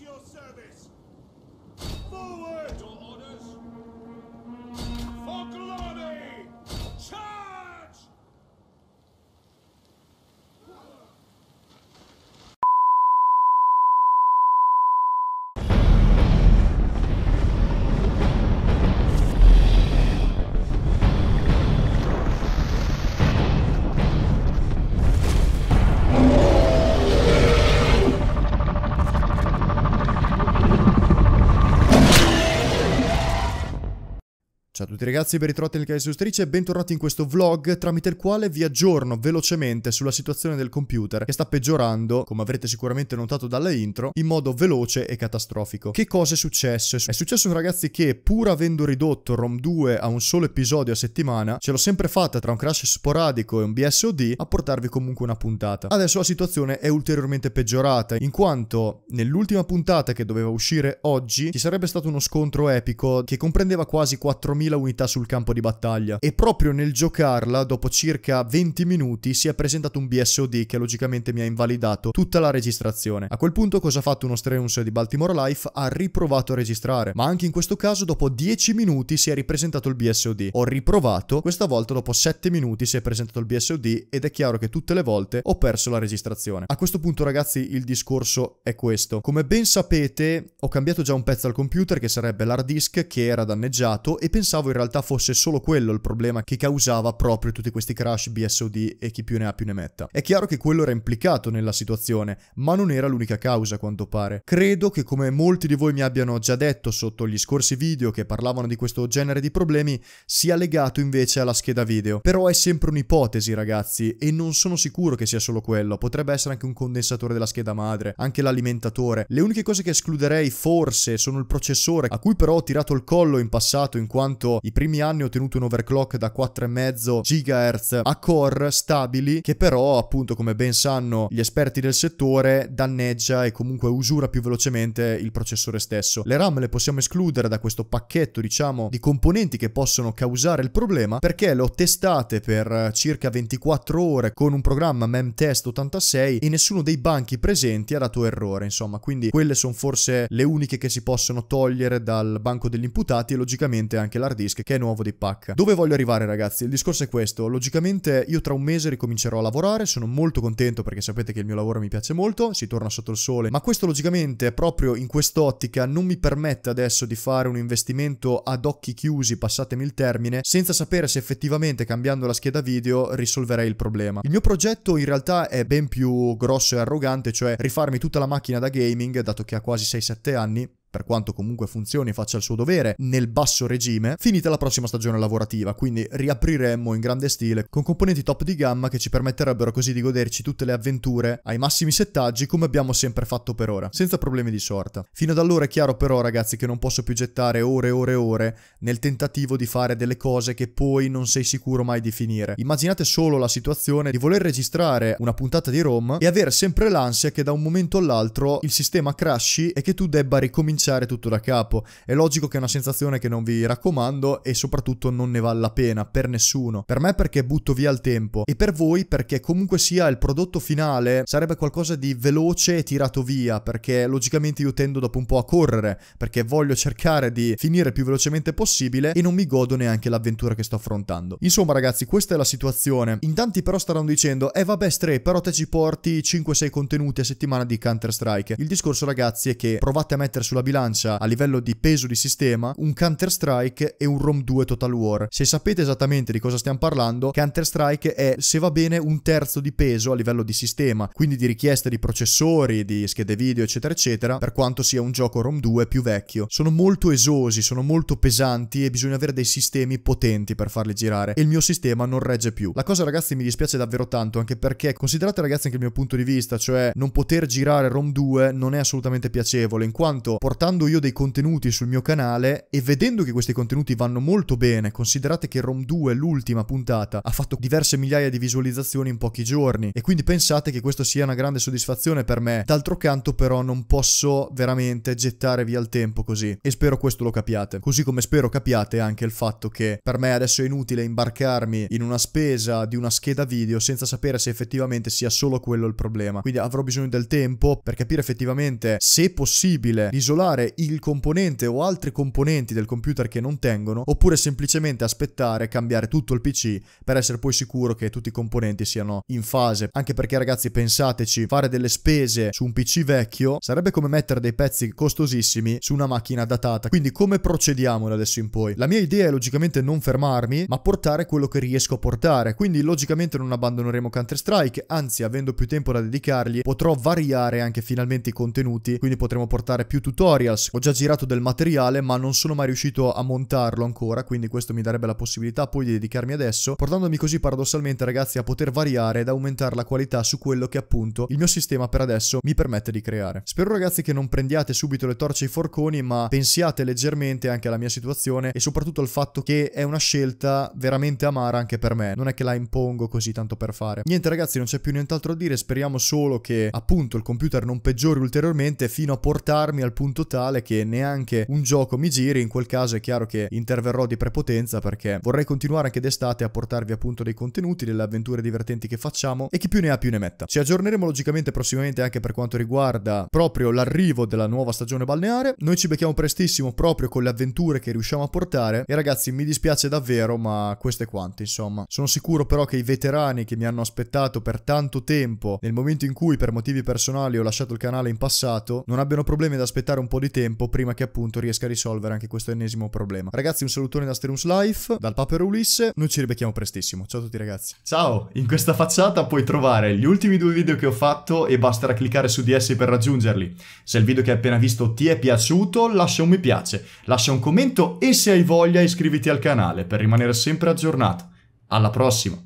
your service! Forward! Your orders? tutti ragazzi, ben ritrovati nel canale di Sustrice e bentornati in questo vlog tramite il quale vi aggiorno velocemente sulla situazione del computer che sta peggiorando, come avrete sicuramente notato dalla intro, in modo veloce e catastrofico. Che cosa è successo? È successo ragazzi che pur avendo ridotto ROM 2 a un solo episodio a settimana, ce l'ho sempre fatta tra un crash sporadico e un BSOD a portarvi comunque una puntata. Adesso la situazione è ulteriormente peggiorata in quanto nell'ultima puntata che doveva uscire oggi ci sarebbe stato uno scontro epico che comprendeva quasi 4000 unità unità sul campo di battaglia e proprio nel giocarla, dopo circa 20 minuti, si è presentato un BSOD che logicamente mi ha invalidato tutta la registrazione. A quel punto cosa ha fatto uno Streunse di Baltimore Life? Ha riprovato a registrare, ma anche in questo caso dopo 10 minuti si è ripresentato il BSOD. Ho riprovato, questa volta dopo 7 minuti si è presentato il BSOD ed è chiaro che tutte le volte ho perso la registrazione. A questo punto ragazzi il discorso è questo. Come ben sapete ho cambiato già un pezzo al computer che sarebbe l'hard disk che era danneggiato e pensavo in in realtà fosse solo quello il problema che causava proprio tutti questi crash BSOD e chi più ne ha più ne metta. È chiaro che quello era implicato nella situazione, ma non era l'unica causa a quanto pare. Credo che come molti di voi mi abbiano già detto sotto gli scorsi video che parlavano di questo genere di problemi, sia legato invece alla scheda video. Però è sempre un'ipotesi ragazzi e non sono sicuro che sia solo quello, potrebbe essere anche un condensatore della scheda madre, anche l'alimentatore. Le uniche cose che escluderei forse sono il processore a cui però ho tirato il collo in passato in quanto i primi anni ho ottenuto un overclock da 4,5 GHz a core stabili che però appunto come ben sanno gli esperti del settore danneggia e comunque usura più velocemente il processore stesso. Le RAM le possiamo escludere da questo pacchetto diciamo di componenti che possono causare il problema perché le ho testate per circa 24 ore con un programma MemTest 86 e nessuno dei banchi presenti ha dato errore insomma quindi quelle sono forse le uniche che si possono togliere dal banco degli imputati e logicamente anche l'hard disk Risk, che è nuovo dei pack. Dove voglio arrivare ragazzi? Il discorso è questo, logicamente io tra un mese ricomincerò a lavorare, sono molto contento perché sapete che il mio lavoro mi piace molto, si torna sotto il sole, ma questo logicamente proprio in quest'ottica non mi permette adesso di fare un investimento ad occhi chiusi, passatemi il termine, senza sapere se effettivamente cambiando la scheda video risolverei il problema. Il mio progetto in realtà è ben più grosso e arrogante, cioè rifarmi tutta la macchina da gaming, dato che ha quasi 6-7 anni, per quanto comunque funzioni e faccia il suo dovere, nel basso regime, finita la prossima stagione lavorativa, quindi riapriremmo in grande stile con componenti top di gamma che ci permetterebbero così di goderci tutte le avventure ai massimi settaggi come abbiamo sempre fatto per ora, senza problemi di sorta. Fino ad allora è chiaro però ragazzi che non posso più gettare ore e ore e ore nel tentativo di fare delle cose che poi non sei sicuro mai di finire. Immaginate solo la situazione di voler registrare una puntata di ROM e avere sempre l'ansia che da un momento all'altro il sistema crashi e che tu debba ricominciare ricominciare tutto da capo. È logico che è una sensazione che non vi raccomando e soprattutto non ne vale la pena per nessuno. Per me perché butto via il tempo e per voi perché comunque sia il prodotto finale sarebbe qualcosa di veloce e tirato via perché logicamente io tendo dopo un po' a correre perché voglio cercare di finire più velocemente possibile e non mi godo neanche l'avventura che sto affrontando. Insomma ragazzi questa è la situazione. In tanti però staranno dicendo eh vabbè Stray però te ci porti 5-6 contenuti a settimana di Counter Strike. Il discorso ragazzi è che provate a mettere sulla bilancia a livello di peso di sistema un Counter Strike e un Rom 2 Total War. Se sapete esattamente di cosa stiamo parlando, Counter Strike è, se va bene, un terzo di peso a livello di sistema, quindi di richieste di processori, di schede video, eccetera, eccetera, per quanto sia un gioco Rom 2 più vecchio. Sono molto esosi, sono molto pesanti e bisogna avere dei sistemi potenti per farli girare e il mio sistema non regge più. La cosa ragazzi mi dispiace davvero tanto anche perché considerate ragazzi anche il mio punto di vista, cioè non poter girare Rom 2 non è assolutamente piacevole in quanto portare portando io dei contenuti sul mio canale e vedendo che questi contenuti vanno molto bene, considerate che Rom 2, l'ultima puntata, ha fatto diverse migliaia di visualizzazioni in pochi giorni e quindi pensate che questo sia una grande soddisfazione per me. D'altro canto però non posso veramente gettare via il tempo così e spero questo lo capiate. Così come spero capiate anche il fatto che per me adesso è inutile imbarcarmi in una spesa di una scheda video senza sapere se effettivamente sia solo quello il problema. Quindi avrò bisogno del tempo per capire effettivamente se è possibile isolare attivare il componente o altre componenti del computer che non tengono, oppure semplicemente aspettare e cambiare tutto il PC per essere poi sicuro che tutti i componenti siano in fase. Anche perché ragazzi pensateci, fare delle spese su un PC vecchio sarebbe come mettere dei pezzi costosissimi su una macchina datata. Quindi come procediamo da adesso in poi? La mia idea è logicamente non fermarmi, ma portare quello che riesco a portare. Quindi logicamente non abbandoneremo Counter-Strike, anzi avendo più tempo da dedicargli potrò variare anche finalmente i contenuti, quindi potremo portare più tutorial tutorials ho già girato del materiale ma non sono mai riuscito a montarlo ancora quindi questo mi darebbe la possibilità poi di dedicarmi adesso portandomi così paradossalmente ragazzi a poter variare ed aumentare la qualità su quello che appunto il mio sistema per adesso mi permette di creare. Spero ragazzi che non prendiate subito le torce e i forconi ma pensiate leggermente anche alla mia situazione e soprattutto al fatto che è una scelta veramente amara anche per me non è che la impongo così tanto per fare. Niente ragazzi non c'è più nient'altro a dire speriamo solo che appunto il computer non peggiori ulteriormente fino a portarmi al punto tale che neanche un gioco mi giri, in quel caso è chiaro che interverrò di prepotenza perché vorrei continuare anche d'estate a portarvi appunto dei contenuti, delle avventure divertenti che facciamo e chi più ne ha più ne metta. Ci aggiorneremo logicamente prossimamente anche per quanto riguarda proprio l'arrivo della nuova stagione balneare, noi ci becchiamo prestissimo proprio con le avventure che riusciamo a portare e ragazzi mi dispiace davvero ma questo è quanto insomma. Sono sicuro però che i veterani che mi hanno aspettato per tanto tempo nel momento in cui per motivi personali ho lasciato il canale in passato non abbiano problemi ad aspettare un po' po' di tempo prima che appunto riesca a risolvere anche questo ennesimo problema. Ragazzi un salutone da Sterus Life, dal Papero Ulisse, noi ci ribecchiamo prestissimo, ciao a tutti ragazzi. Ciao, in questa facciata puoi trovare gli ultimi due video che ho fatto e basterà cliccare su di essi per raggiungerli. Se il video che hai appena visto ti è piaciuto lascia un mi piace, lascia un commento e se hai voglia iscriviti al canale per rimanere sempre aggiornato. Alla prossima!